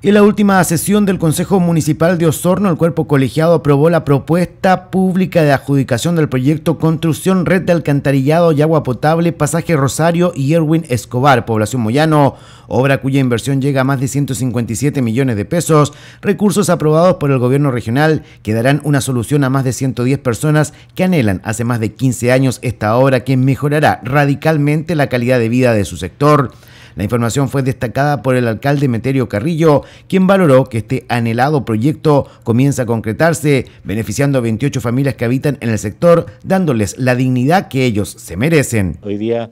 En la última sesión del Consejo Municipal de Osorno, el cuerpo colegiado aprobó la propuesta pública de adjudicación del proyecto Construcción Red de Alcantarillado y Agua Potable Pasaje Rosario y Erwin Escobar, Población Moyano, obra cuya inversión llega a más de 157 millones de pesos, recursos aprobados por el gobierno regional que darán una solución a más de 110 personas que anhelan hace más de 15 años esta obra que mejorará radicalmente la calidad de vida de su sector. La información fue destacada por el alcalde Meterio Carrillo, quien valoró que este anhelado proyecto comienza a concretarse, beneficiando a 28 familias que habitan en el sector, dándoles la dignidad que ellos se merecen. Hoy día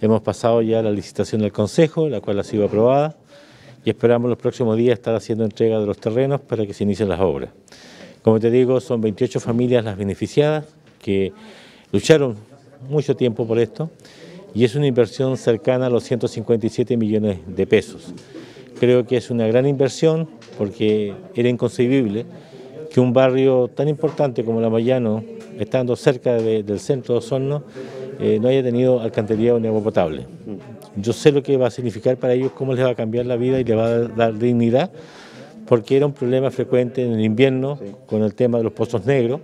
hemos pasado ya la licitación del Consejo, la cual ha sido aprobada, y esperamos los próximos días estar haciendo entrega de los terrenos para que se inicien las obras. Como te digo, son 28 familias las beneficiadas que lucharon mucho tiempo por esto y es una inversión cercana a los 157 millones de pesos. Creo que es una gran inversión porque era inconcebible que un barrio tan importante como La Mayano, estando cerca del centro de Osorno, eh, no haya tenido alcantarillado ni agua potable. Yo sé lo que va a significar para ellos, cómo les va a cambiar la vida y les va a dar dignidad, porque era un problema frecuente en el invierno con el tema de los pozos negros.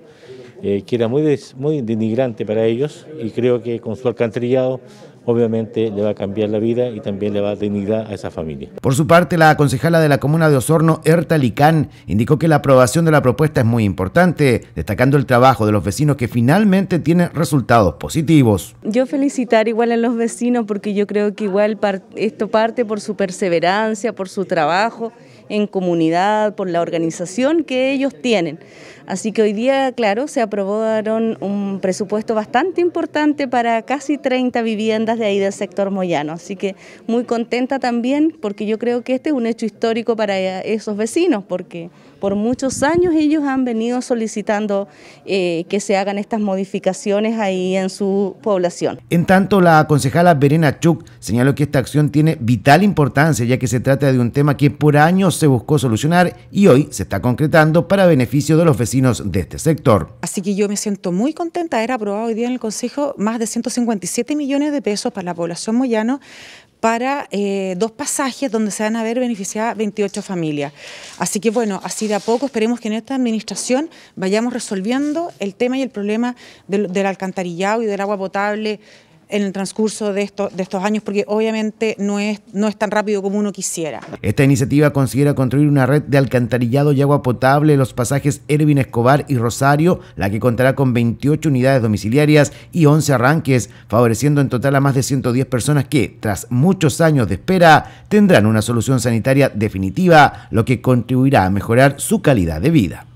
Eh, que era muy, muy denigrante para ellos y creo que con su alcantarillado obviamente le va a cambiar la vida y también le va a dar dignidad a esa familia. Por su parte, la concejala de la comuna de Osorno, Erta Licán, indicó que la aprobación de la propuesta es muy importante, destacando el trabajo de los vecinos que finalmente tienen resultados positivos. Yo felicitar igual a los vecinos porque yo creo que igual esto parte por su perseverancia, por su trabajo en comunidad, por la organización que ellos tienen. Así que hoy día, claro, se aprobaron un presupuesto bastante importante para casi 30 viviendas de ahí del sector moyano. Así que muy contenta también porque yo creo que este es un hecho histórico para eh, esos vecinos porque por muchos años ellos han venido solicitando eh, que se hagan estas modificaciones ahí en su población. En tanto, la concejala Verena Chuk señaló que esta acción tiene vital importancia ya que se trata de un tema que por años se buscó solucionar y hoy se está concretando para beneficio de los vecinos de este sector. Así que yo me siento muy contenta, haber aprobado hoy día en el Consejo más de 157 millones de pesos para la población Moyano para eh, dos pasajes donde se van a ver beneficiadas 28 familias. Así que bueno, así de a poco esperemos que en esta administración vayamos resolviendo el tema y el problema del alcantarillado y del agua potable en el transcurso de, estos años, porque obviamente no es, no es tan rápido como uno quisiera. Esta iniciativa considera construir una red de alcantarillado y agua potable en los pasajes Ervin Escobar y Rosario, la que contará con 28 unidades domiciliarias y 11 arranques, favoreciendo en total a más de 110 personas que, tras muchos años de espera, tendrán una solución sanitaria definitiva, lo que contribuirá a mejorar su calidad de vida.